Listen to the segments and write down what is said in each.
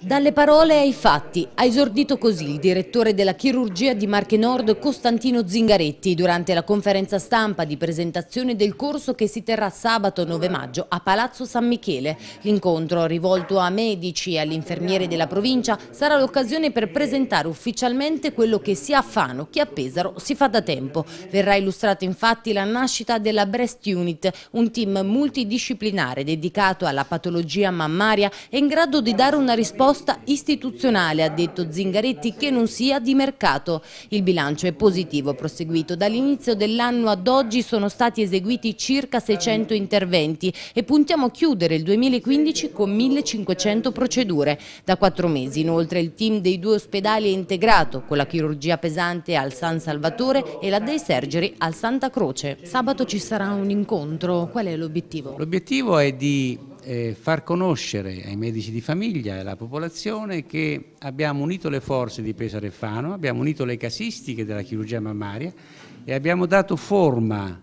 Dalle parole ai fatti ha esordito così il direttore della chirurgia di Marche Nord Costantino Zingaretti durante la conferenza stampa di presentazione del corso che si terrà sabato 9 maggio a Palazzo San Michele. L'incontro rivolto a medici e all'infermiere della provincia sarà l'occasione per presentare ufficialmente quello che sia a Fano che a Pesaro si fa da tempo. Verrà illustrata infatti la nascita della Breast Unit, un team multidisciplinare dedicato alla patologia mammaria e in grado di dare una risposta istituzionale, ha detto Zingaretti, che non sia di mercato. Il bilancio è positivo, proseguito. Dall'inizio dell'anno ad oggi sono stati eseguiti circa 600 interventi e puntiamo a chiudere il 2015 con 1500 procedure. Da quattro mesi inoltre il team dei due ospedali è integrato con la chirurgia pesante al San Salvatore e la dei Surgery al Santa Croce. Sabato ci sarà un incontro, qual è l'obiettivo? L'obiettivo è di eh, far conoscere ai medici di famiglia e alla popolazione che abbiamo unito le forze di Pesaro e Fano, abbiamo unito le casistiche della chirurgia mammaria e abbiamo dato forma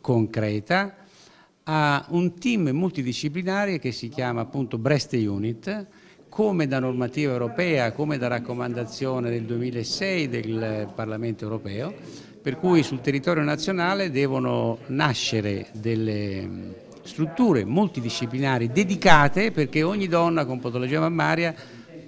concreta a un team multidisciplinare che si chiama appunto Breast Unit, come da normativa europea, come da raccomandazione del 2006 del Parlamento europeo, per cui sul territorio nazionale devono nascere delle strutture multidisciplinari dedicate perché ogni donna con patologia mammaria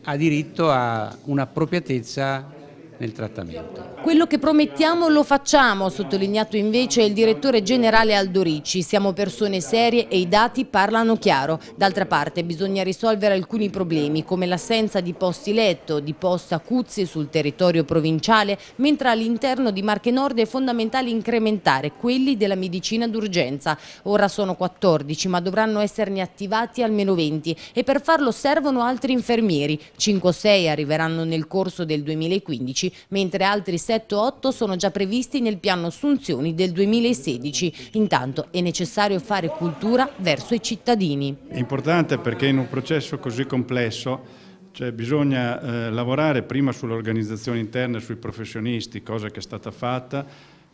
ha diritto a un'appropriatezza nel trattamento. Quello che promettiamo lo facciamo, ha sottolineato invece il direttore generale Aldorici. Siamo persone serie e i dati parlano chiaro. D'altra parte bisogna risolvere alcuni problemi come l'assenza di posti letto, di posti acuzie sul territorio provinciale, mentre all'interno di Marche Nord è fondamentale incrementare quelli della medicina d'urgenza. Ora sono 14 ma dovranno esserne attivati almeno 20 e per farlo servono altri infermieri. 5 o 6 arriveranno nel corso del 2015 2015, mentre altri 7-8 sono già previsti nel piano assunzioni del 2016. Intanto è necessario fare cultura verso i cittadini. È importante perché in un processo così complesso cioè bisogna eh, lavorare prima sull'organizzazione interna, e sui professionisti, cosa che è stata fatta,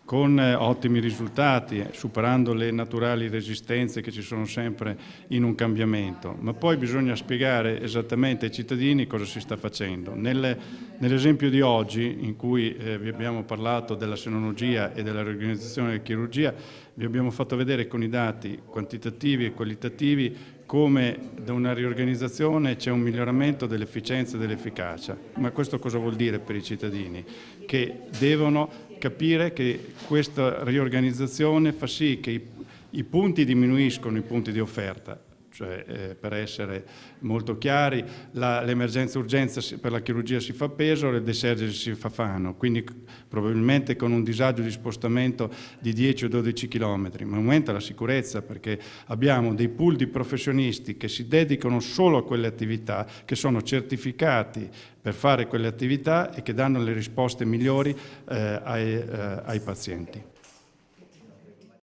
con eh, ottimi risultati, eh, superando le naturali resistenze che ci sono sempre in un cambiamento, ma poi bisogna spiegare esattamente ai cittadini cosa si sta facendo. Nell'esempio di oggi, in cui eh, vi abbiamo parlato della senologia e della riorganizzazione della chirurgia, vi abbiamo fatto vedere con i dati quantitativi e qualitativi come da una riorganizzazione c'è un miglioramento dell'efficienza e dell'efficacia. Ma questo cosa vuol dire per i cittadini? Che devono capire che questa riorganizzazione fa sì che i, i punti diminuiscono, i punti di offerta, cioè, eh, per essere molto chiari, l'emergenza urgenza per la chirurgia si fa peso, le desergeri si fa fano, quindi probabilmente con un disagio di spostamento di 10 o 12 km, ma aumenta la sicurezza perché abbiamo dei pool di professionisti che si dedicano solo a quelle attività, che sono certificati per fare quelle attività e che danno le risposte migliori eh, ai, eh, ai pazienti.